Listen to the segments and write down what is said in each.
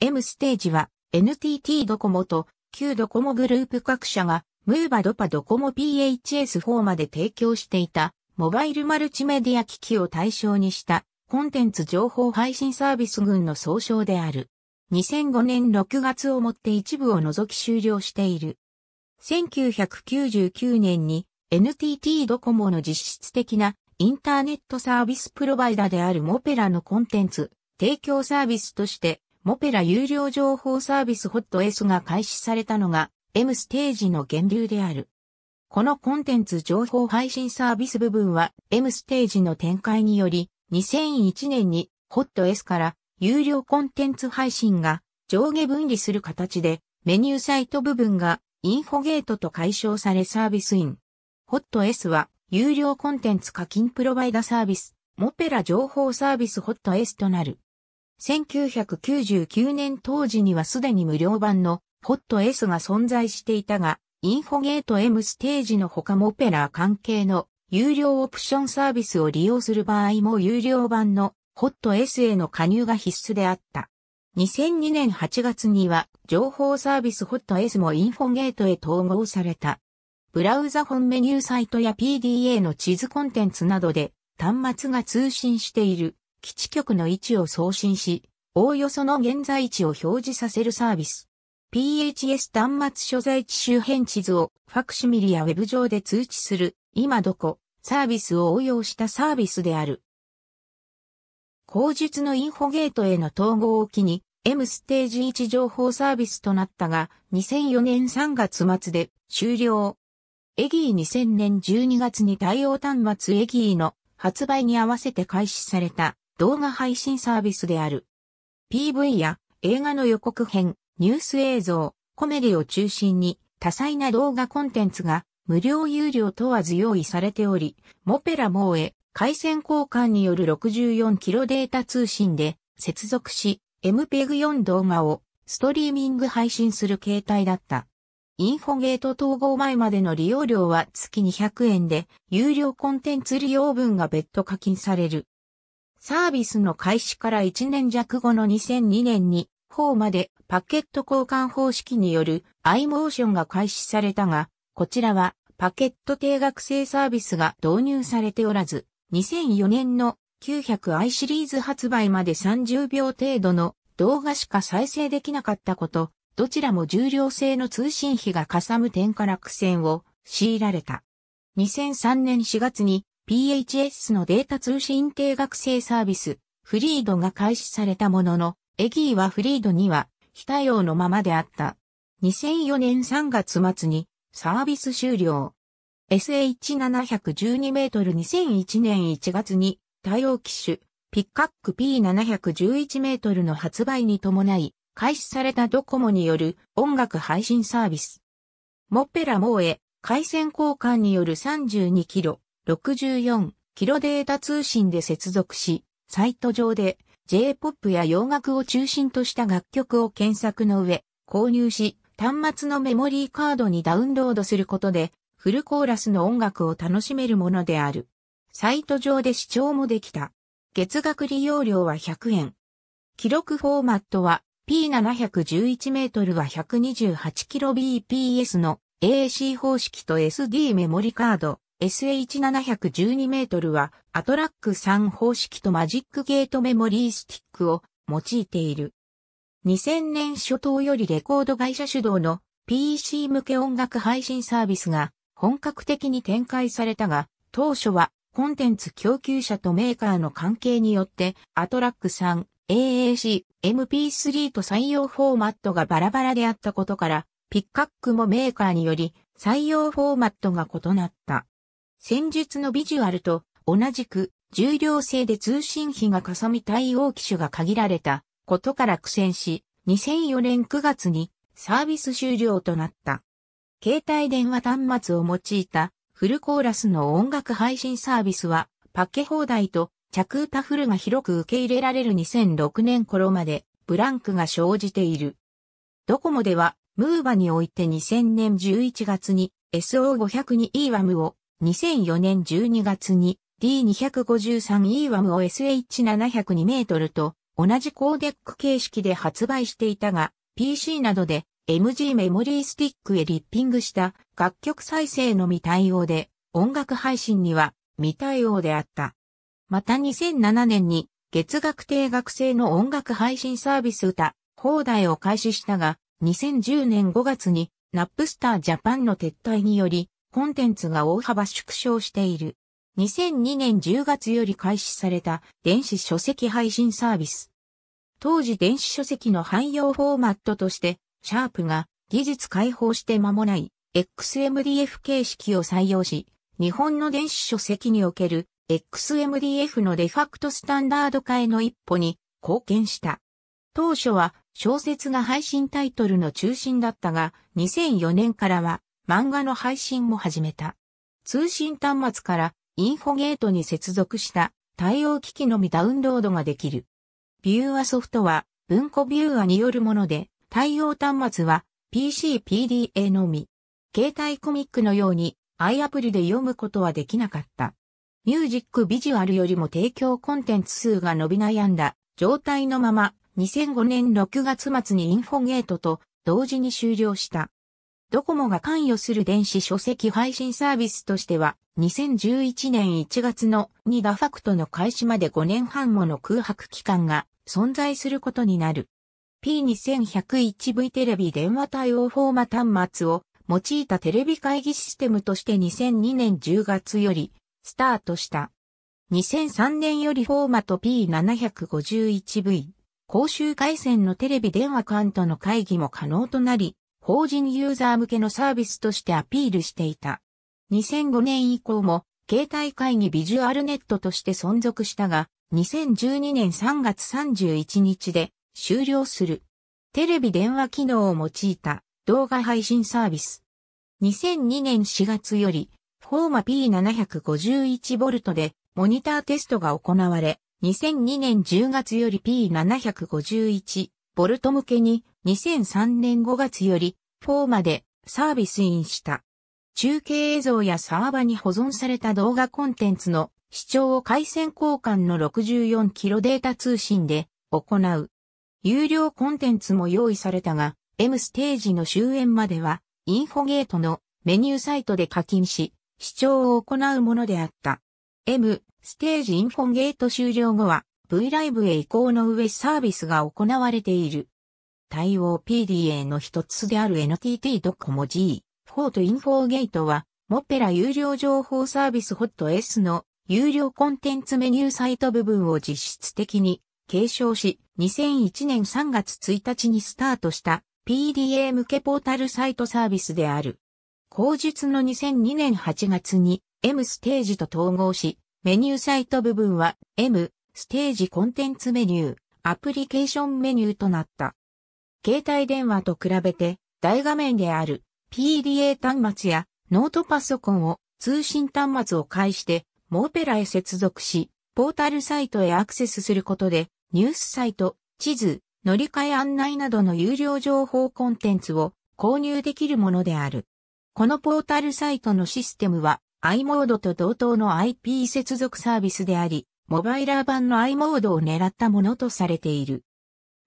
M ステージは NTT ドコモと旧ドコモグループ各社がムーバドパドコモ PHS4 まで提供していたモバイルマルチメディア機器を対象にしたコンテンツ情報配信サービス群の総称である。2005年6月をもって一部を除き終了している。1999年に NTT ドコモの実質的なインターネットサービスプロバイダであるモペラのコンテンツ提供サービスとしてモペラ有料情報サービスホット S が開始されたのが M ステージの源流である。このコンテンツ情報配信サービス部分は M ステージの展開により2001年にホット S から有料コンテンツ配信が上下分離する形でメニューサイト部分がインフォゲートと解消されサービスイン。ホット S は有料コンテンツ課金プロバイダサービス、モペラ情報サービスホット S となる。1999年当時にはすでに無料版のホット S が存在していたが、インフォゲート M ステージの他もオペラー関係の有料オプションサービスを利用する場合も有料版のホット S への加入が必須であった。2002年8月には情報サービスホット S もインフォゲートへ統合された。ブラウザ本メニューサイトや PDA の地図コンテンツなどで端末が通信している基地局の位置を送信し、おおよその現在地を表示させるサービス。PHS 端末所在地周辺地図をファクシミリやウェブ上で通知する、今どこ、サービスを応用したサービスである。口述のインフォゲートへの統合を機に、M ステージ1情報サービスとなったが、2004年3月末で終了。エギー2000年12月に対応端末エギーの発売に合わせて開始された動画配信サービスである。PV や映画の予告編、ニュース映像、コメディを中心に多彩な動画コンテンツが無料有料問わず用意されており、モペラモーエ、回線交換による 64kb データ通信で接続し、MPEG4 動画をストリーミング配信する形態だった。インフォゲート統合前までの利用料は月200円で、有料コンテンツ利用分が別途課金される。サービスの開始から1年弱後の2002年に、方までパケット交換方式による iMotion が開始されたが、こちらはパケット定額制サービスが導入されておらず、2004年の 900i シリーズ発売まで30秒程度の動画しか再生できなかったこと、どちらも重量性の通信費がかさむ点から苦戦を強いられた。2003年4月に PHS のデータ通信定額制サービス、フリードが開始されたものの、エギーはフリードには非対応のままであった。2004年3月末にサービス終了。SH712 メートル2001年1月に対応機種ピッカック P711 メートルの発売に伴い開始されたドコモによる音楽配信サービス。モッペラモーエ回線交換による32キロ64キロデータ通信で接続し、サイト上で J-POP や洋楽を中心とした楽曲を検索の上、購入し、端末のメモリーカードにダウンロードすることで、フルコーラスの音楽を楽しめるものである。サイト上で視聴もできた。月額利用料は100円。記録フォーマットは P711 メートルは 128kbps の AC 方式と SD メモリカード。SH712 メートルはアトラック3方式とマジックゲートメモリースティックを用いている。2000年初頭よりレコード会社主導の PC 向け音楽配信サービスが本格的に展開されたが、当初はコンテンツ供給者とメーカーの関係によってアトラック3、AAC、MP3 と採用フォーマットがバラバラであったことから、ピッカックもメーカーにより採用フォーマットが異なった。戦術のビジュアルと同じく重量性で通信費がかさみ対応機種が限られたことから苦戦し、2004年9月にサービス終了となった。携帯電話端末を用いたフルコーラスの音楽配信サービスはパケ放題と着歌フルが広く受け入れられる2006年頃までブランクが生じている。ドコモではムーバにおいて2000年11月に SO500 に EWAM を2004年12月に D253E ワムを SH702 メートルと同じコーデック形式で発売していたが、PC などで MG メモリースティックへリッピングした楽曲再生のみ対応で、音楽配信には未対応であった。また2007年に月額定額制の音楽配信サービス歌、放題を開始したが、2010年5月にナップスタージャパンの撤退により、コンテンツが大幅縮小している。2002年10月より開始された電子書籍配信サービス。当時電子書籍の汎用フォーマットとして、シャープが技術開放して間もない XMDF 形式を採用し、日本の電子書籍における XMDF のデファクトスタンダード化への一歩に貢献した。当初は小説が配信タイトルの中心だったが、2004年からは漫画の配信も始めた。通信端末からインフォゲートに接続した対応機器のみダウンロードができる。ビューアソフトは文庫ビューアによるもので、対応端末は PC-PDA のみ。携帯コミックのように i アプリで読むことはできなかった。ミュージックビジュアルよりも提供コンテンツ数が伸び悩んだ状態のまま2005年6月末にインフォゲートと同時に終了した。ドコモが関与する電子書籍配信サービスとしては、2011年1月の2ダファクトの開始まで5年半もの空白期間が存在することになる。P2101V テレビ電話対応フォーマ端末を用いたテレビ会議システムとして2002年10月よりスタートした。2003年よりフォーマと P751V 公衆回線のテレビ電話間との会議も可能となり、法人ユーザー向けのサービスとしてアピールしていた。2005年以降も、携帯会議ビジュアルネットとして存続したが、2012年3月31日で終了する。テレビ電話機能を用いた動画配信サービス。2002年4月より、フォーマ P751V でモニターテストが行われ、2002年10月より P751V 向けに、2003年5月より4までサービスインした。中継映像やサーバに保存された動画コンテンツの視聴を回線交換の 64kb データ通信で行う。有料コンテンツも用意されたが、M ステージの終焉までは、インフォゲートのメニューサイトで課金し、視聴を行うものであった。M ステージインフォゲート終了後は、V ライブへ移行の上サービスが行われている。対応 PDA の一つである NTT ドコモ G、フォートインフォーゲートは、モッペラ有料情報サービスホット S の有料コンテンツメニューサイト部分を実質的に継承し、2001年3月1日にスタートした PDA 向けポータルサイトサービスである。後述の2002年8月に M ステージと統合し、メニューサイト部分は M ステージコンテンツメニュー、アプリケーションメニューとなった。携帯電話と比べて大画面である PDA 端末やノートパソコンを通信端末を介してモーペラへ接続し、ポータルサイトへアクセスすることでニュースサイト、地図、乗り換え案内などの有料情報コンテンツを購入できるものである。このポータルサイトのシステムは i モードと同等の IP 接続サービスであり、モバイラー版の i モードを狙ったものとされている。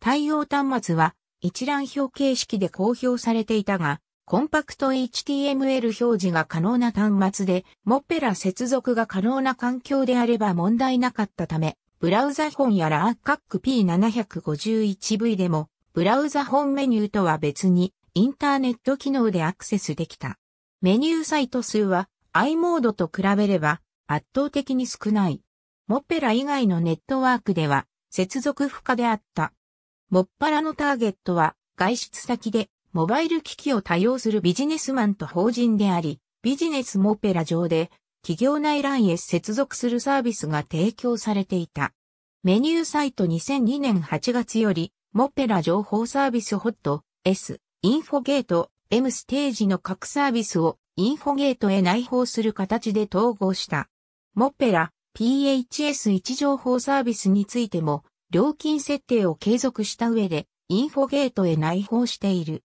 対応端末は一覧表形式で公表されていたが、コンパクト HTML 表示が可能な端末で、モッペラ接続が可能な環境であれば問題なかったため、ブラウザ本やらアッカック P751V でも、ブラウザ本メニューとは別に、インターネット機能でアクセスできた。メニューサイト数は、i モードと比べれば、圧倒的に少ない。モッペラ以外のネットワークでは、接続不可であった。もっぱらのターゲットは、外出先で、モバイル機器を多用するビジネスマンと法人であり、ビジネスモペラ上で、企業内ラインへ接続するサービスが提供されていた。メニューサイト2002年8月より、モペラ情報サービスホット、S、インフォゲート、M ステージの各サービスをインフォゲートへ内包する形で統合した。モペラ、p h s 一情報サービスについても、料金設定を継続した上で、インフォゲートへ内包している。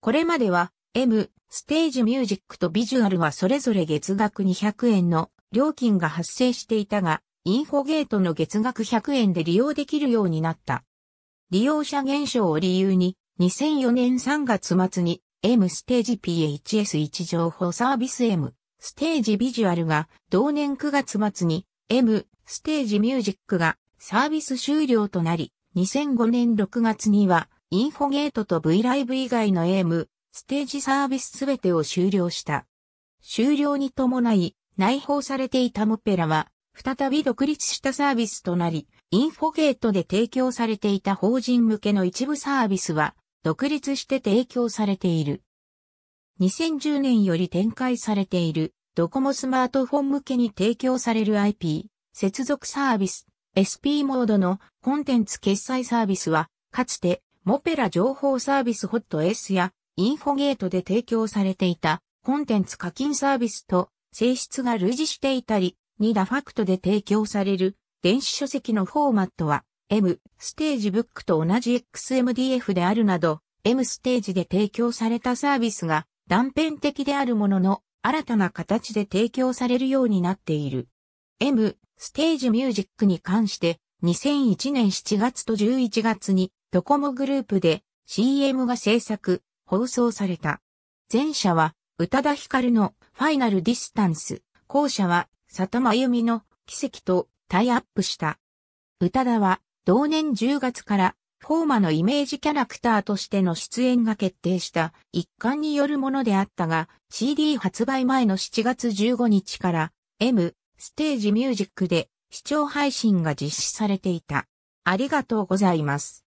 これまでは、M、ステージミュージックとビジュアルはそれぞれ月額200円の料金が発生していたが、インフォゲートの月額100円で利用できるようになった。利用者減少を理由に、2004年3月末に M ステージ PHS 位置情報サービス M ステージビジュアルが同年9月末に M ステージミュージックがサービス終了となり、2005年6月には、インフォゲートと V ライブ以外のエーム、ステージサービスすべてを終了した。終了に伴い、内包されていたモペラは、再び独立したサービスとなり、インフォゲートで提供されていた法人向けの一部サービスは、独立して提供されている。2010年より展開されている、ドコモスマートフォン向けに提供される IP、接続サービス、SP モードのコンテンツ決済サービスは、かつて、モペラ情報サービスホット S やインフォゲートで提供されていたコンテンツ課金サービスと性質が類似していたり、2ダファクトで提供される電子書籍のフォーマットは M ステージブックと同じ XMDF であるなど M ステージで提供されたサービスが断片的であるものの新たな形で提供されるようになっている。M ステージミュージックに関して2001年7月と11月にドコモグループで CM が制作、放送された。前者は宇多田ヒカルのファイナルディスタンス、後者は佐藤真由美の奇跡とタイアップした。宇多田は同年10月からフォーマのイメージキャラクターとしての出演が決定した一環によるものであったが CD 発売前の7月15日から M ステージミュージックで視聴配信が実施されていた。ありがとうございます。